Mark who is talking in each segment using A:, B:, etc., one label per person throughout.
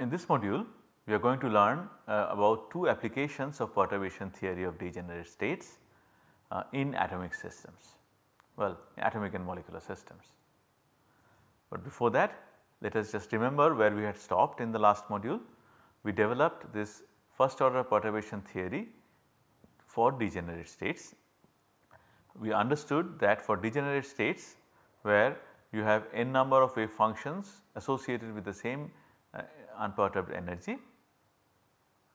A: In this module, we are going to learn uh, about two applications of perturbation theory of degenerate states uh, in atomic systems, well atomic and molecular systems. But before that let us just remember where we had stopped in the last module. We developed this first order perturbation theory for degenerate states. We understood that for degenerate states where you have n number of wave functions associated with the same uh, unperturbed energy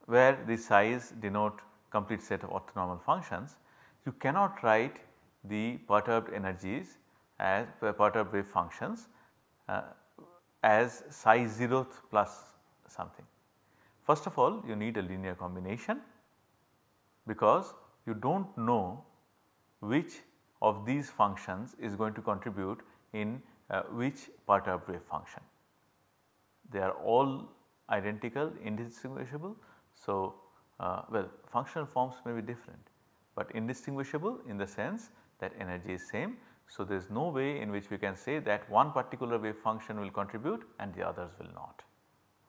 A: where the size denote complete set of orthonormal functions, you cannot write the perturbed energies as uh, perturbed wave functions uh, as psi 0th plus something. First of all you need a linear combination because you do not know which of these functions is going to contribute in uh, which of wave function. They are all identical indistinguishable. So, uh, well functional forms may be different, but indistinguishable in the sense that energy is same so, there is no way in which we can say that one particular wave function will contribute and the others will not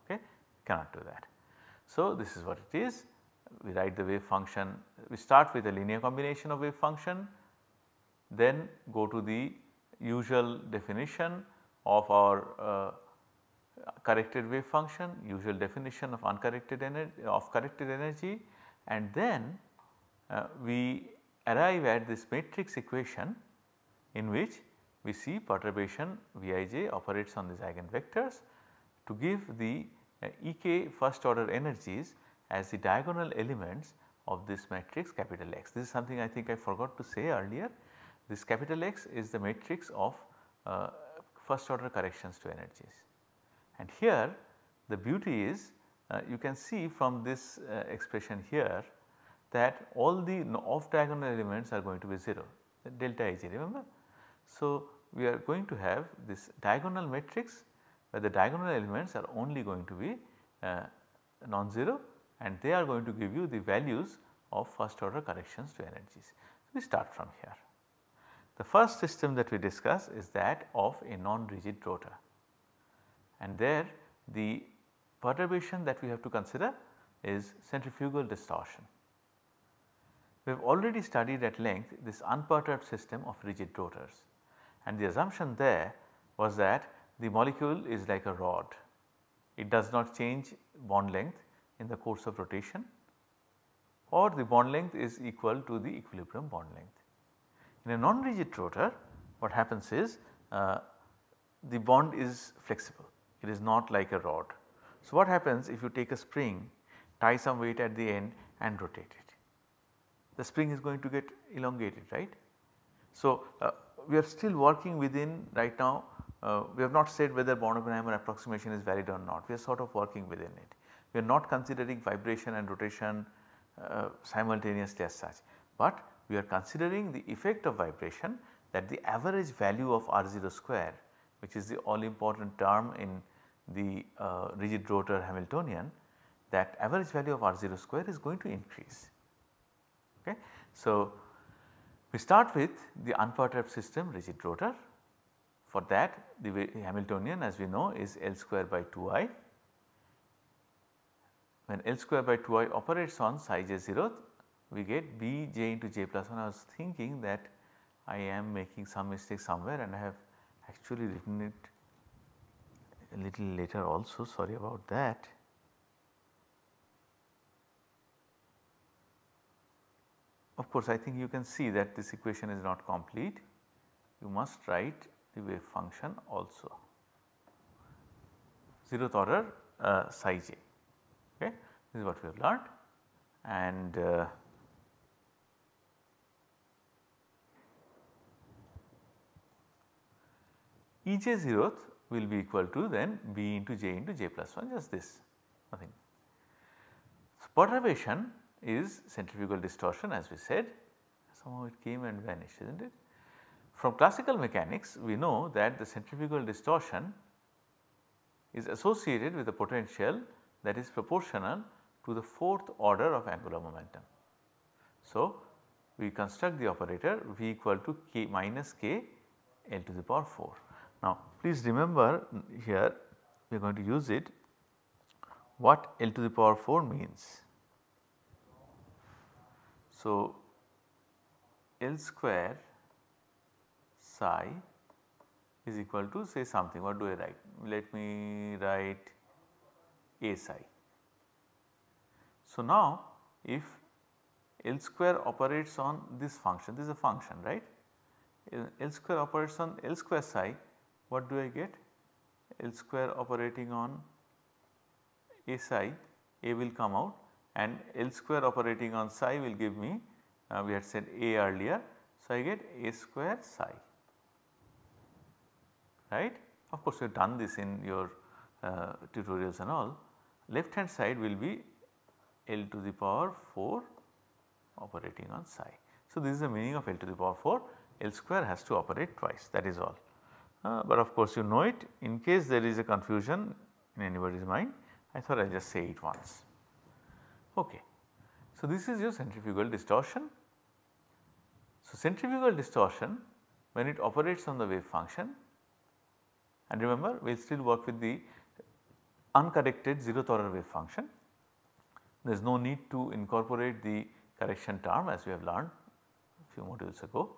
A: okay cannot do that. So, this is what it is we write the wave function we start with a linear combination of wave function then go to the usual definition of our uh, corrected wave function usual definition of uncorrected energy of corrected energy and then uh, we arrive at this matrix equation in which we see perturbation Vij operates on these eigenvectors to give the uh, Ek first order energies as the diagonal elements of this matrix capital X. This is something I think I forgot to say earlier. This capital X is the matrix of uh, first order corrections to energies. And here the beauty is uh, you can see from this uh, expression here that all the off diagonal elements are going to be 0 delta ij. remember so, we are going to have this diagonal matrix where the diagonal elements are only going to be uh, non-zero and they are going to give you the values of first order corrections to energies. So, we start from here. The first system that we discuss is that of a non-rigid rotor and there the perturbation that we have to consider is centrifugal distortion. We have already studied at length this unperturbed system of rigid rotors and the assumption there was that the molecule is like a rod. It does not change bond length in the course of rotation or the bond length is equal to the equilibrium bond length. In a non-rigid rotor what happens is uh, the bond is flexible, it is not like a rod. So, what happens if you take a spring, tie some weight at the end and rotate it? The spring is going to get elongated, right. So, uh, we are still working within right now uh, we have not said whether von Oppenheimer approximation is valid or not we are sort of working within it. We are not considering vibration and rotation uh, simultaneously as such, but we are considering the effect of vibration that the average value of R0 square which is the all important term in the uh, rigid rotor Hamiltonian that average value of R0 square is going to increase. Okay. So, we start with the unperturbed system rigid rotor. For that the Hamiltonian as we know is L square by 2i. When L square by 2i operates on psi j 0 we get b j into j plus 1. I was thinking that I am making some mistake somewhere and I have actually written it a little later also sorry about that. Of course, I think you can see that this equation is not complete. You must write the wave function also. Zeroth order uh, psi j. Okay. This is what we have learned and uh, Ej zeroth will be equal to then B into J into J plus 1 just this nothing. So, perturbation is centrifugal distortion as we said somehow it came and vanished is not it. From classical mechanics we know that the centrifugal distortion is associated with a potential that is proportional to the fourth order of angular momentum. So, we construct the operator V equal to k minus k L to the power 4. Now, please remember here we are going to use it what L to the power 4 means. So, L square psi is equal to say something what do I write? Let me write A psi. So, now if L square operates on this function this is a function right L square operates on L square psi what do I get? L square operating on A psi A will come out and L square operating on psi will give me uh, we had said A earlier. So, I get A square psi right. Of course, you have done this in your uh, tutorials and all. Left hand side will be L to the power 4 operating on psi. So, this is the meaning of L to the power 4 L square has to operate twice that is all. Uh, but of course, you know it in case there is a confusion in anybody's mind I thought I will just say it once. Okay. So, this is your centrifugal distortion. So, centrifugal distortion when it operates on the wave function and remember we will still work with the uncorrected zero order wave function. There is no need to incorporate the correction term as we have learned a few modules ago.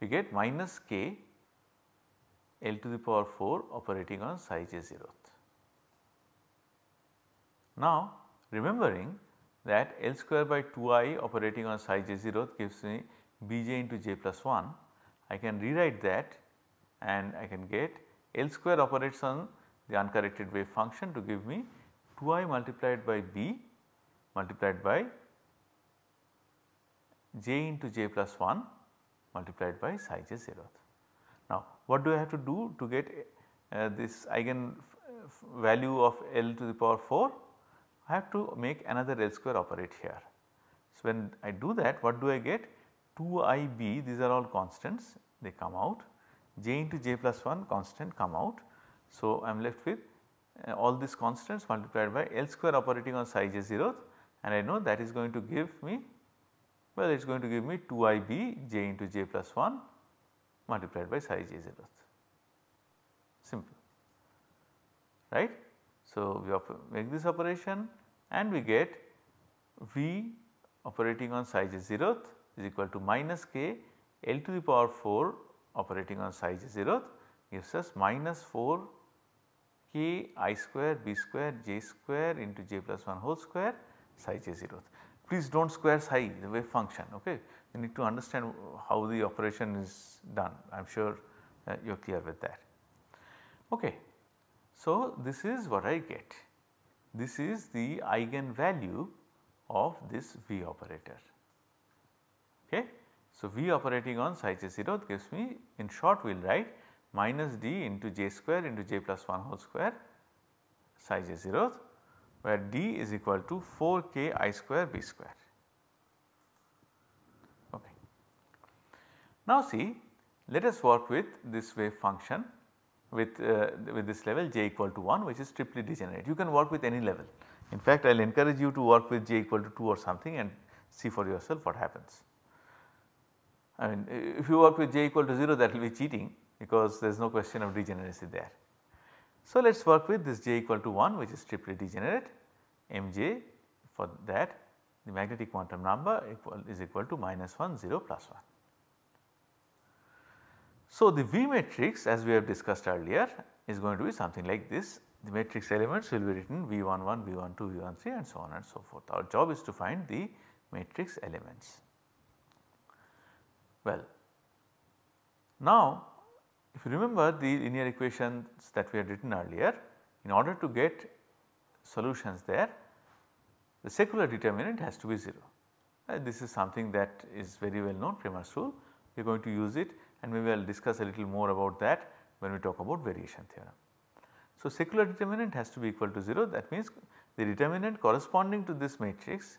A: We get minus k L to the power 4 operating on psi j 0th. Now remembering that L square by 2i operating on psi j 0 gives me bj into j plus 1. I can rewrite that and I can get L square operates on the uncorrected wave function to give me 2i multiplied by b multiplied by j into j plus 1 multiplied by psi j 0. Now, what do I have to do to get uh, this eigen value of L to the power 4? I have to make another L square operate here. So, when I do that what do I get 2ib these are all constants they come out j into j plus 1 constant come out. So, I am left with uh, all these constants multiplied by L square operating on psi j 0. and I know that is going to give me well it is going to give me 2ib j into j plus 1 multiplied by psi j 0. simple right. So, we make this operation and we get V operating on psi j 0th is equal to minus k L to the power 4 operating on psi j 0th gives us minus 4 k i square b square j square into j plus 1 whole square psi j 0th. Please do not square psi the wave function ok. You need to understand how the operation is done I am sure uh, you are clear with that. Okay. So, this is what I get. This is the eigenvalue of this V operator. Okay. So, V operating on psi j 0 gives me in short we will write minus d into j square into j plus 1 whole square psi j 0 where d is equal to 4 k i square b square. Okay. Now see let us work with this wave function with, uh, with this level j equal to 1 which is triply degenerate. You can work with any level. In fact, I will encourage you to work with j equal to 2 or something and see for yourself what happens. I mean if you work with j equal to 0 that will be cheating because there is no question of degeneracy there. So, let us work with this j equal to 1 which is triply degenerate mj for that the magnetic quantum number equal is equal to minus 1 0 plus 1. So, the V matrix as we have discussed earlier is going to be something like this the matrix elements will be written V11, V12, V13 and so on and so forth. Our job is to find the matrix elements. Well, now if you remember the linear equations that we had written earlier, in order to get solutions there, the secular determinant has to be 0. Uh, this is something that is very well known Cramer's rule. We are going to use it and maybe I will discuss a little more about that when we talk about variation theorem. So, secular determinant has to be equal to 0 that means the determinant corresponding to this matrix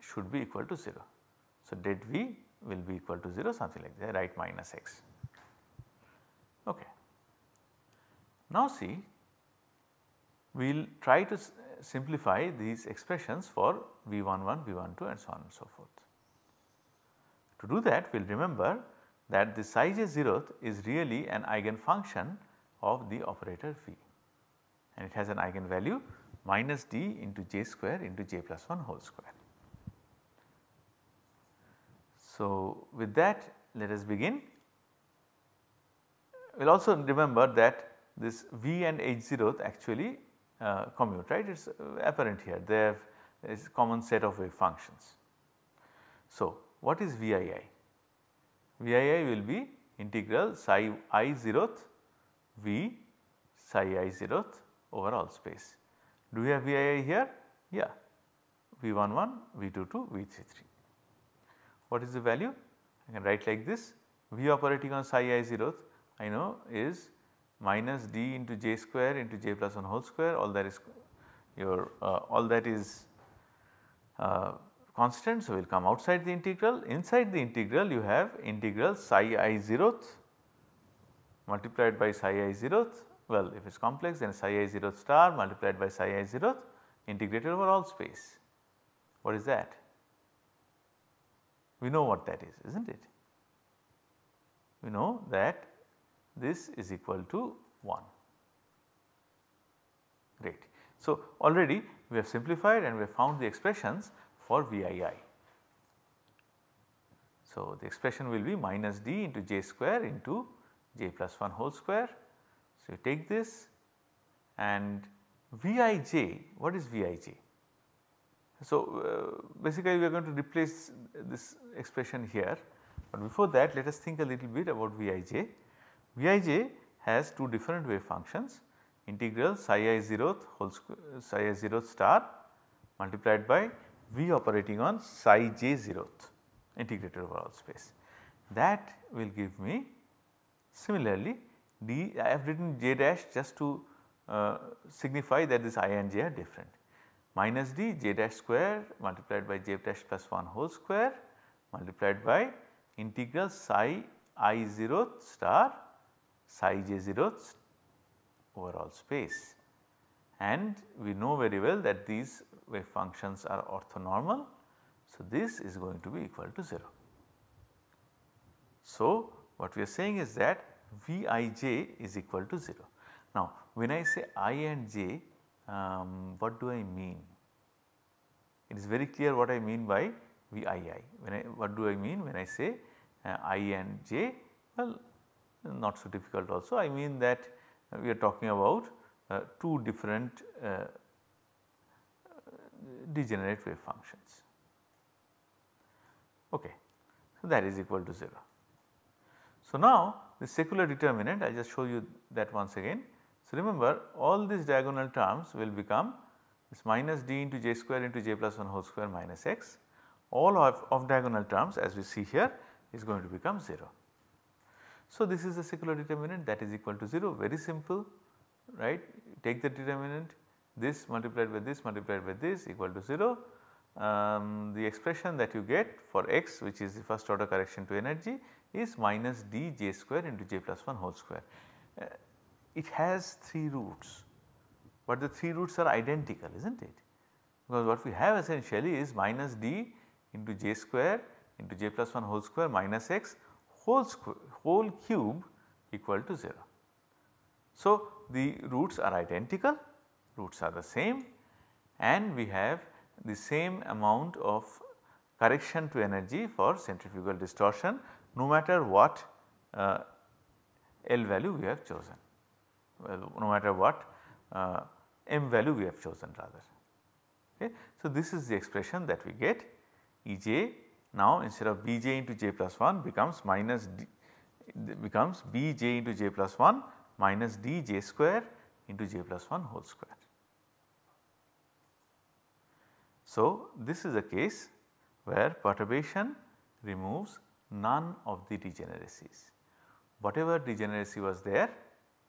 A: should be equal to 0. So, det V will be equal to 0 something like that right minus x. Okay. Now see we will try to simplify these expressions for V11, V12 and so on and so forth. To do that we will remember that the size zeroth is really an eigenfunction of the operator V, and it has an eigenvalue minus d into j square into j plus 1 whole square. So, with that let us begin. We will also remember that this v and h zeroth actually uh, commute right it is uh, apparent here they have is common set of wave functions. So, what is VII? Vii will be integral psi i zeroth v psi i zeroth over all space. Do we have Vii here? Yeah, V11, V22, V33. What is the value? I can write like this V operating on psi i zeroth I know is minus d into j square into j plus 1 whole square all that is your uh, all that is uh, constants will come outside the integral. Inside the integral you have integral psi i 0th multiplied by psi i 0th well if it is complex then psi i 0th star multiplied by psi i 0th integrated over all space. What is that? We know what that is is not it? We know that this is equal to 1 great. So, already we have simplified and we have found the expressions for VII. So, the expression will be minus d into j square into j plus 1 whole square. So, you take this and Vij, what is Vij? So, uh, basically we are going to replace this expression here, but before that let us think a little bit about Vij. Vij has two different wave functions integral psi i 0 whole square uh, psi i star multiplied by V operating on psi j 0th integrated over all space. That will give me similarly d I have written j dash just to uh, signify that this i and j are different minus d j dash square multiplied by j dash plus 1 whole square multiplied by integral psi i 0th star psi j 0th over all space. And we know very well that these Wave functions are orthonormal. So, this is going to be equal to 0. So, what we are saying is that Vij is equal to 0. Now, when I say i and j, um, what do I mean? It is very clear what I mean by Vii. When I, what do I mean when I say uh, i and j? Well, not so difficult also. I mean that we are talking about uh, two different uh, degenerate wave functions. Okay. So, that is equal to 0. So, now the secular determinant I just show you that once again. So, remember all these diagonal terms will become this minus d into j square into j plus 1 whole square minus x all of diagonal terms as we see here is going to become 0. So, this is the secular determinant that is equal to 0 very simple right take the determinant this multiplied by this multiplied by this equal to 0. Um, the expression that you get for x which is the first order correction to energy is minus d j square into j plus 1 whole square. Uh, it has 3 roots but the 3 roots are identical is not it because what we have essentially is minus d into j square into j plus 1 whole square minus x whole square whole cube equal to 0. So, the roots are identical roots are the same and we have the same amount of correction to energy for centrifugal distortion no matter what uh, L value we have chosen, well, no matter what uh, M value we have chosen rather. Okay. So, this is the expression that we get Ej now instead of Bj into j plus 1 becomes minus d becomes Bj into j plus 1 minus dj square into j plus 1 whole square. So, this is a case where perturbation removes none of the degeneracies. Whatever degeneracy was there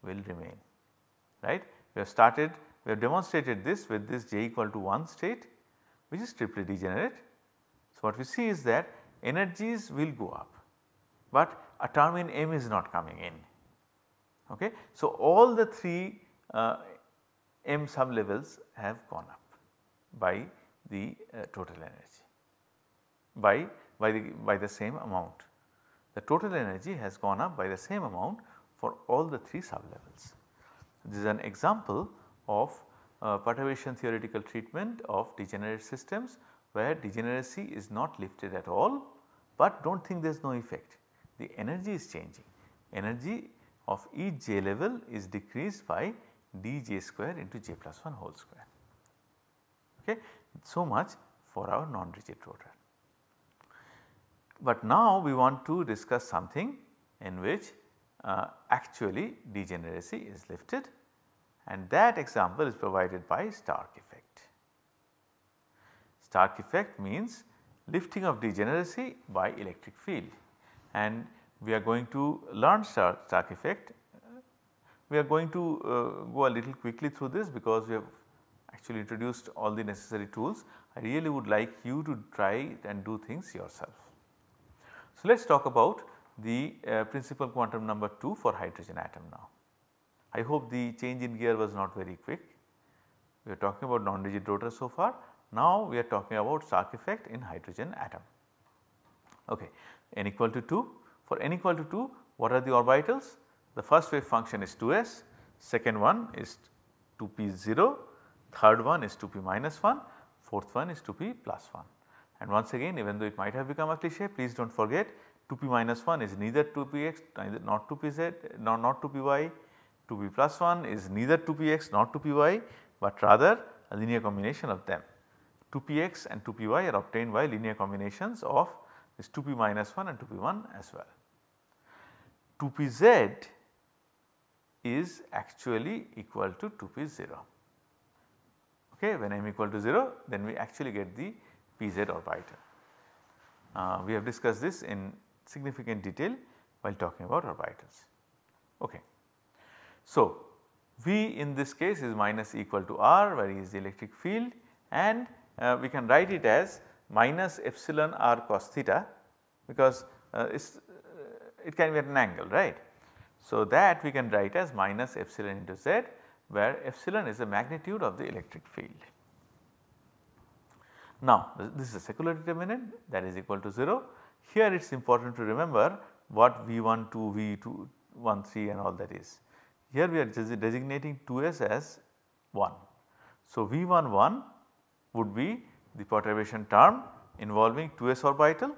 A: will remain right. We have started we have demonstrated this with this j equal to 1 state which is triply degenerate. So, what we see is that energies will go up, but a term in m is not coming in. Okay. So, all the 3 uh, m levels have gone up by the uh, total energy by, by, the, by the same amount. The total energy has gone up by the same amount for all the 3 sublevels. This is an example of uh, perturbation theoretical treatment of degenerate systems where degeneracy is not lifted at all but do not think there is no effect. The energy is changing. Energy of each j level is decreased by dj square into j plus 1 whole square. Okay. So much for our non-rigid rotor. But now we want to discuss something in which uh, actually degeneracy is lifted and that example is provided by Stark effect. Stark effect means lifting of degeneracy by electric field and we are going to learn Stark, effect. We are going to uh, go a little quickly through this because we have actually introduced all the necessary tools. I really would like you to try and do things yourself. So, let us talk about the uh, principal quantum number 2 for hydrogen atom now. I hope the change in gear was not very quick. We are talking about non-digit rotor so far. Now we are talking about Stark effect in hydrogen atom. Okay, n equal to 2. For n equal to 2, what are the orbitals? The first wave function is 2s, second one is 2p0 third one is 2p minus 1, fourth one is 2p plus 1. And once again even though it might have become a cliche please do not forget 2p minus 1 is neither 2px neither not 2pz not, not 2py 2p plus 1 is neither 2px not 2py but rather a linear combination of them. 2px and 2py are obtained by linear combinations of this 2p minus 1 and 2p1 as well. 2pz is actually equal to 2p0 okay when m equal to 0 then we actually get the pz orbital. Uh, we have discussed this in significant detail while talking about orbitals. Okay. So, V in this case is minus equal to R where E is the electric field and uh, we can write it as minus epsilon R cos theta because uh, uh it can be at an angle right. So, that we can write as minus epsilon into Z where epsilon is the magnitude of the electric field. Now this is a secular determinant that is equal to 0. Here it is important to remember what V1, 2, V2, 1, 3 and all that is. Here we are designating 2S as 1. So V1, 1 would be the perturbation term involving 2s orbital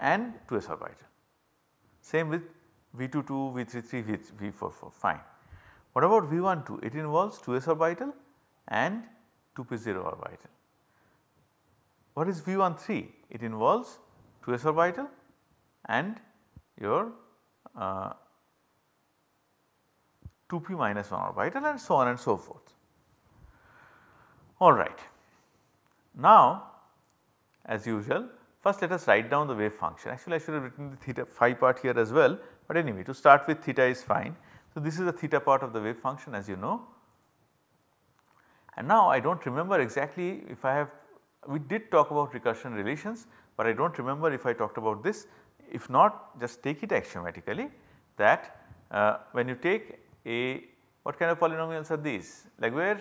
A: and 2s orbital. Same with V22, V33, V44 fine. What about V12? It involves 2s orbital and 2p0 orbital. What is V13? It involves 2s orbital and your uh, 2p minus 1 orbital and so on and so forth. Alright. Now as usual first let us write down the wave function actually I should have written the theta phi part here as well but anyway to start with theta is fine so, this is the theta part of the wave function as you know. And now I do not remember exactly if I have we did talk about recursion relations, but I do not remember if I talked about this. If not just take it axiomatically that uh, when you take a what kind of polynomials are these Laguerre?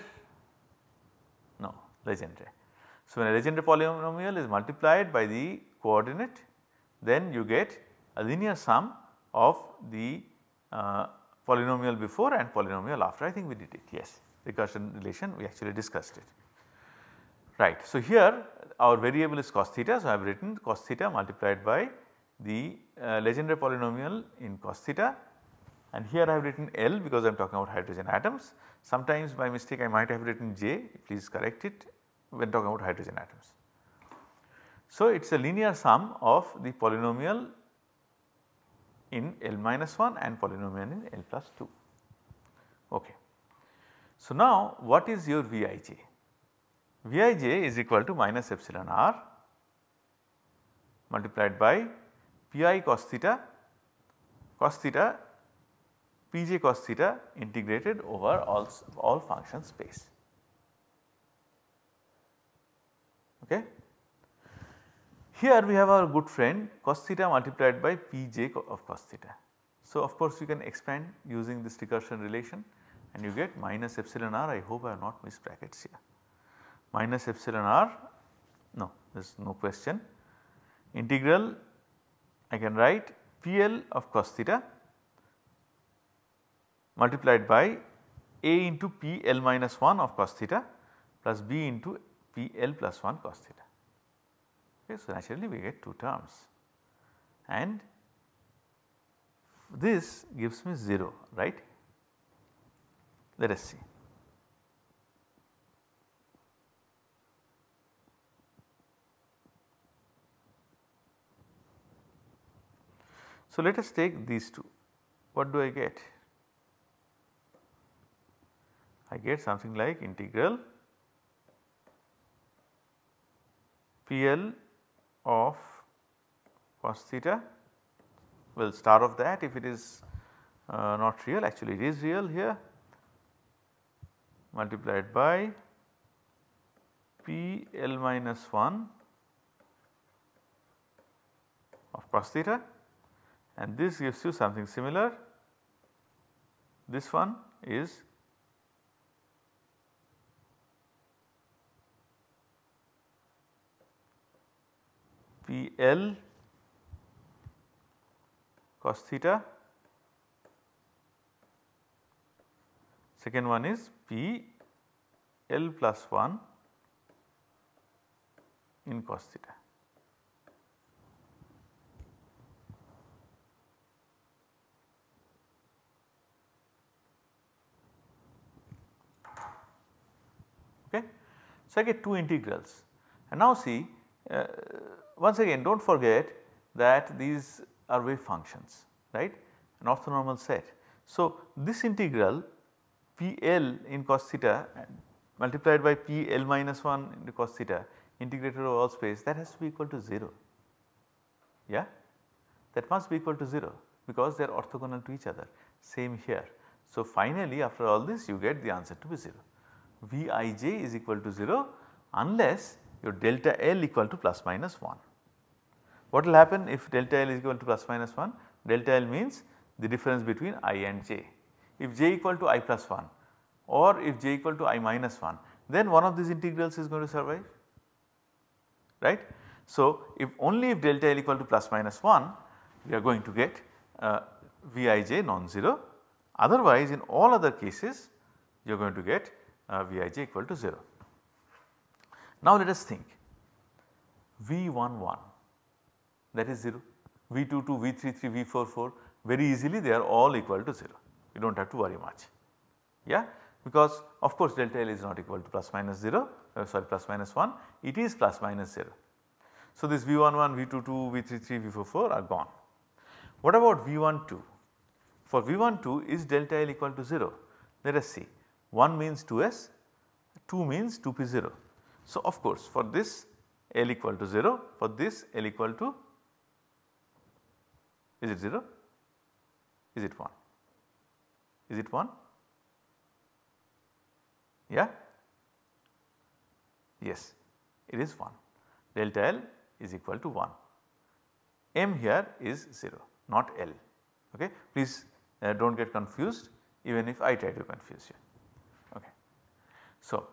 A: No Legendre. So, when a Legendre polynomial is multiplied by the coordinate then you get a linear sum of the uh, polynomial before and polynomial after I think we did it yes recursion relation we actually discussed it. Right. So, here our variable is cos theta. So, I have written cos theta multiplied by the uh, legendary polynomial in cos theta and here I have written L because I am talking about hydrogen atoms. Sometimes by mistake I might have written J please correct it when talking about hydrogen atoms. So, it is a linear sum of the polynomial in L minus 1 and polynomial in L plus 2. Okay. So, now what is your Vij? Vij is equal to minus epsilon r multiplied by Pi cos theta cos theta Pj cos theta integrated over all, all function space. Okay. Here we have our good friend cos theta multiplied by Pj of cos theta. So of course you can expand using this recursion relation and you get minus epsilon r I hope I have not missed brackets here. Minus epsilon r no there is no question integral I can write PL of cos theta multiplied by A into PL minus 1 of cos theta plus B into PL plus 1 cos theta. Okay, so, naturally we get two terms and this gives me 0 right. Let us see. So, let us take these two. What do I get? I get something like integral PL of cos theta we'll start of that if it is uh, not real actually it is real here multiplied by P L minus 1 of cos theta and this gives you something similar this one is P L cos theta, second one is P L plus 1 in cos theta. Okay. So, I get two integrals and now see uh, once again do not forget that these are wave functions right an orthonormal set. So, this integral PL in cos theta multiplied by PL minus 1 into cos theta integrated over all space that has to be equal to 0 yeah that must be equal to 0 because they are orthogonal to each other same here. So, finally after all this you get the answer to be 0 Vij is equal to 0 unless your delta L equal to plus minus 1. What will happen if delta L is equal to plus minus 1? Delta L means the difference between i and j. If j equal to i plus 1 or if j equal to i minus 1 then one of these integrals is going to survive right. So, if only if delta L equal to plus minus 1 we are going to get uh, Vij non-zero otherwise in all other cases you are going to get uh, Vij equal to 0. Now let us think V11 that is 0, V22, V33, V44 very easily they are all equal to 0. You do not have to worry much. Yeah because of course delta L is not equal to plus minus 0 uh, sorry plus minus 1 it is plus minus 0. So this V11, V22, V33, V44 are gone. What about V12? For V12 is delta L equal to 0? Let us see 1 means 2S, 2 means 2P0 so, of course, for this L equal to 0, for this L equal to is it 0? Is it 1? Is it 1? Yeah? Yes, it is 1. Delta L is equal to 1. M here is 0, not L. Okay? Please uh, do not get confused even if I try to confuse you. Okay. So,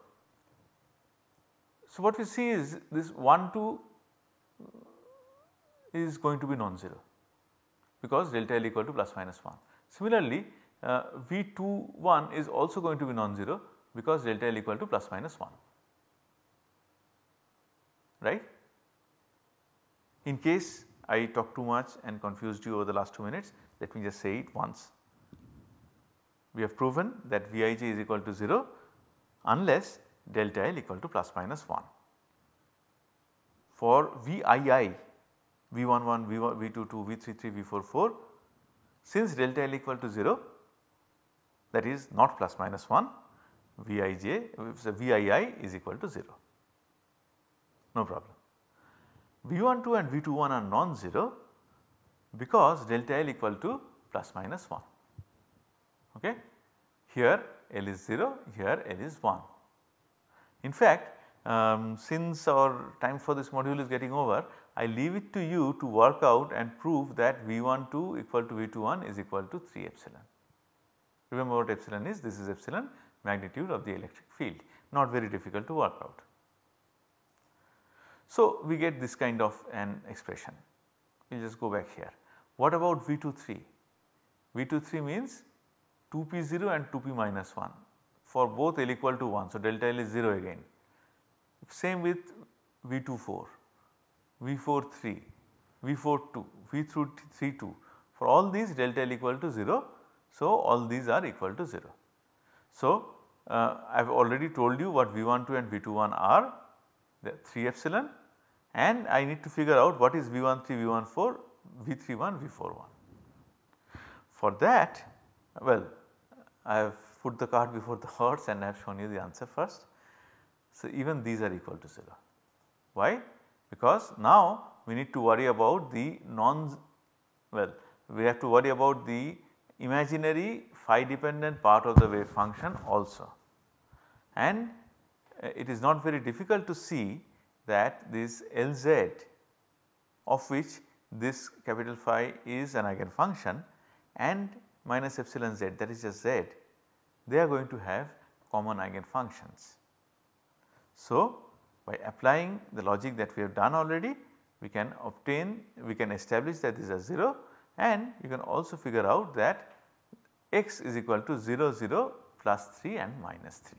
A: so, what we see is this 1 2 is going to be non-zero because delta L equal to plus minus 1. Similarly, uh, V 2 1 is also going to be non-zero because delta L equal to plus minus 1 right. In case I talk too much and confused you over the last 2 minutes let me just say it once. We have proven that Vij is equal to 0 unless delta L equal to plus minus 1. For VII, V11, V1, V22, V33, V44, since delta L equal to 0 that is not plus minus 1, Vij, Vii is equal to 0, no problem. V12 and V21 are non-zero because delta L equal to plus minus 1, okay. Here L is 0, here L is 1. In fact, um, since our time for this module is getting over, I leave it to you to work out and prove that V12 equal to V21 is equal to 3 epsilon. Remember what epsilon is, this is epsilon magnitude of the electric field, not very difficult to work out. So, we get this kind of an expression, we just go back here. What about V23? V23 means 2P0 and 2P minus 1 for both L equal to 1. So, delta L is 0 again. Same with V24, V43, V42, V32 for all these delta L equal to 0. So, all these are equal to 0. So, uh, I have already told you what V12 and V21 are the 3 epsilon and I need to figure out what is V13, V14, V31, V41. For that well I have put the cart before the horse and I have shown you the answer first. So, even these are equal to 0. Why? Because now we need to worry about the non well we have to worry about the imaginary phi dependent part of the wave function also. And uh, it is not very difficult to see that this Lz of which this capital phi is an eigenfunction and minus epsilon z that is just z they are going to have common eigenfunctions. So, by applying the logic that we have done already we can obtain we can establish that these are 0 and you can also figure out that x is equal to 0 0 plus 3 and minus 3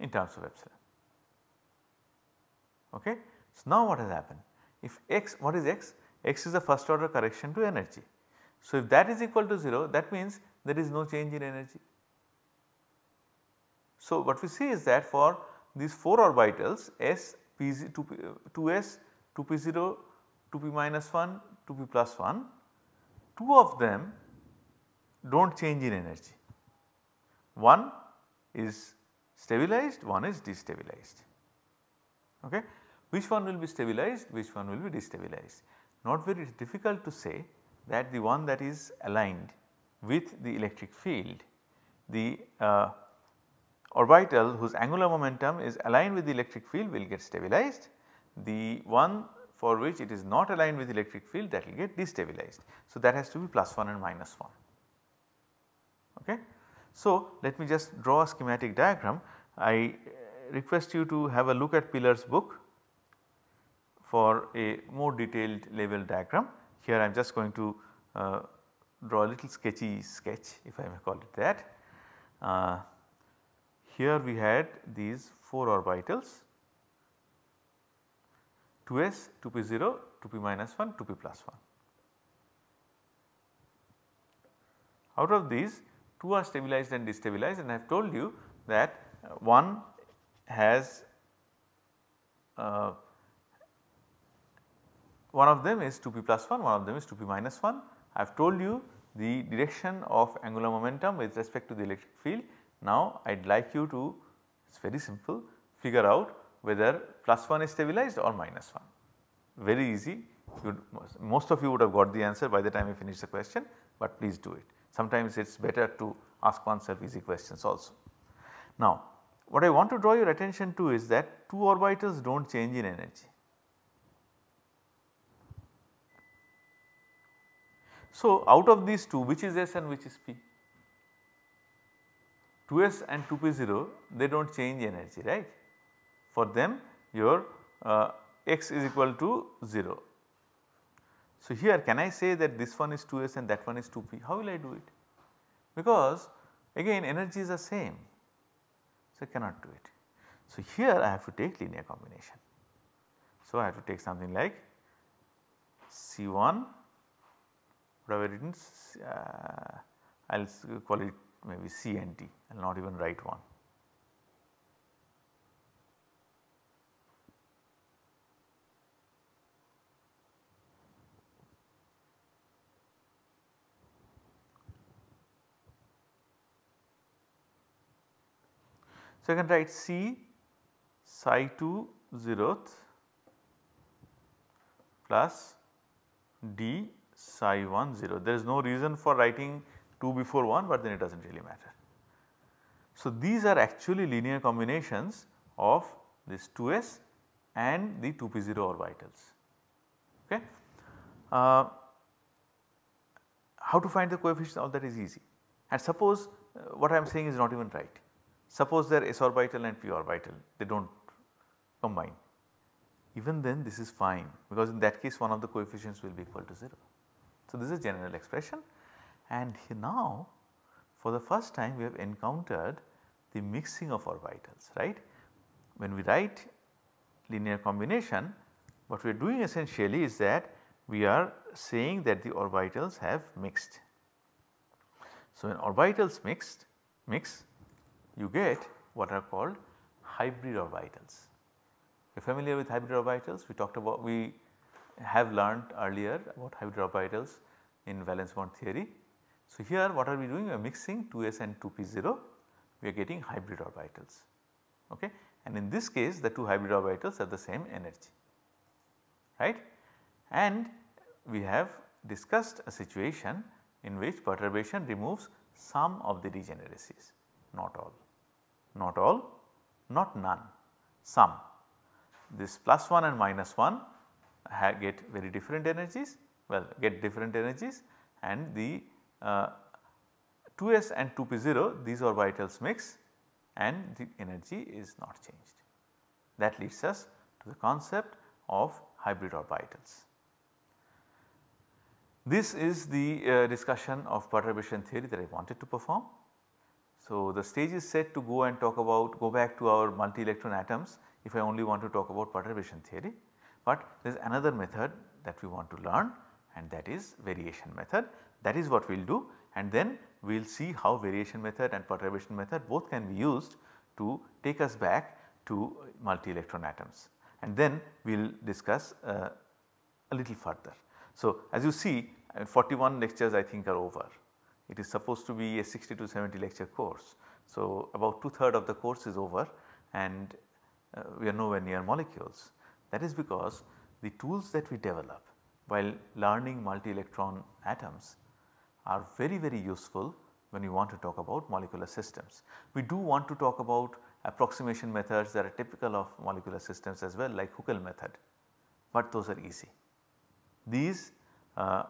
A: in terms of epsilon. Okay. So, now what has happened? If x what is x? x is the first order correction to energy. So, if that is equal to 0 that means there is no change in energy. So, what we see is that for these 4 orbitals s, 2s, 2p0, 2p minus 1, 2p plus 1, 2 of them do not change in energy. One is stabilized, one is destabilized. Okay. Which one will be stabilized, which one will be destabilized? Not very difficult to say that the one that is aligned with the electric field. The uh, orbital whose angular momentum is aligned with the electric field will get stabilized. The one for which it is not aligned with electric field that will get destabilized. So, that has to be plus 1 and minus 1. Okay. So, let me just draw a schematic diagram. I request you to have a look at Pillar's book for a more detailed level diagram. Here I am just going to uh, draw a little sketchy sketch if I may call it that. Uh, here we had these 4 orbitals 2s, 2p0, 2p minus 1, 2p plus 1. Out of these 2 are stabilized and destabilized and I have told you that one has uh, one of them is 2p plus 1, one of them is 2p minus 1 I have told you the direction of angular momentum with respect to the electric field. Now I would like you to it is very simple figure out whether plus 1 is stabilized or minus 1 very easy You'd, most of you would have got the answer by the time you finish the question but please do it. Sometimes it is better to ask oneself easy questions also. Now what I want to draw your attention to is that two orbitals do not change in energy So, out of these two which is S and which is P? 2S and 2P0 they do not change energy right. For them your uh, x is equal to 0. So, here can I say that this one is 2S and that one is 2P? How will I do it? Because again energies are same. So, I cannot do it. So, here I have to take linear combination. So, I have to take something like C1 whatever it is, uh, I will call it maybe C and D, I will not even write 1. So, I can write C psi 2 zeroth plus D psi 1 0. There is no reason for writing 2 before 1 but then it does not really matter. So, these are actually linear combinations of this 2s and the 2p0 orbitals. Okay. Uh, how to find the coefficients? all that is easy and suppose uh, what I am saying is not even right. Suppose they are s orbital and p orbital they do not combine even then this is fine because in that case one of the coefficients will be equal to 0. So, this is general expression and now for the first time we have encountered the mixing of orbitals right. When we write linear combination what we are doing essentially is that we are saying that the orbitals have mixed. So, when orbitals mixed mix you get what are called hybrid orbitals. You are familiar with hybrid orbitals we talked about we have learned earlier about hybrid orbitals in valence bond theory. So, here what are we doing? We are mixing 2s and 2p0, we are getting hybrid orbitals. Okay? And in this case the two hybrid orbitals are the same energy, right. And we have discussed a situation in which perturbation removes some of the degeneracies, not all, not all, not none, some. This plus 1 and minus 1 get very different energies well get different energies and the uh, 2s and 2p0 these orbitals mix and the energy is not changed. That leads us to the concept of hybrid orbitals. This is the uh, discussion of perturbation theory that I wanted to perform. So, the stage is set to go and talk about go back to our multi electron atoms if I only want to talk about perturbation theory. But there is another method that we want to learn and that is variation method. That is what we will do and then we will see how variation method and perturbation method both can be used to take us back to multi electron atoms and then we will discuss uh, a little further. So, as you see uh, 41 lectures I think are over. It is supposed to be a 60 to 70 lecture course. So, about two third of the course is over and uh, we are nowhere near molecules. That is because the tools that we develop while learning multi electron atoms are very very useful when you want to talk about molecular systems. We do want to talk about approximation methods that are typical of molecular systems as well like Huckel method, but those are easy. These uh,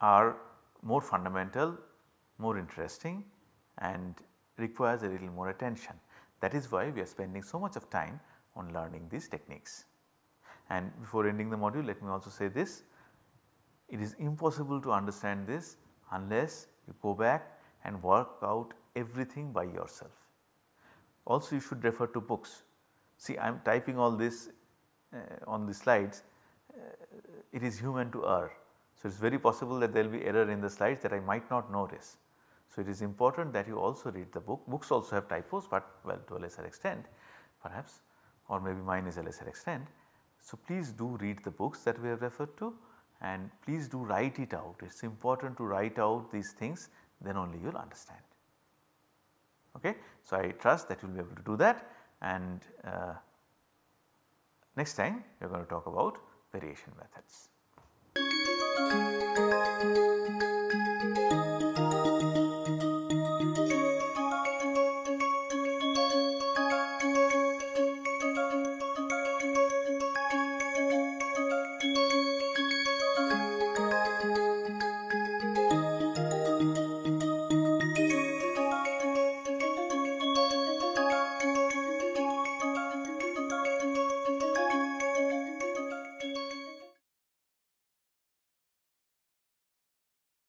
A: are more fundamental, more interesting and requires a little more attention. That is why we are spending so much of time on learning these techniques. And before ending the module let me also say this, it is impossible to understand this unless you go back and work out everything by yourself. Also you should refer to books. See I am typing all this uh, on the slides, uh, it is human to err. So, it is very possible that there will be error in the slides that I might not notice. So, it is important that you also read the book. Books also have typos but well to a lesser extent perhaps or maybe mine is a lesser extent. So, please do read the books that we have referred to and please do write it out. It is important to write out these things then only you will understand. Okay. So, I trust that you will be able to do that and uh, next time we are going to talk about variation methods.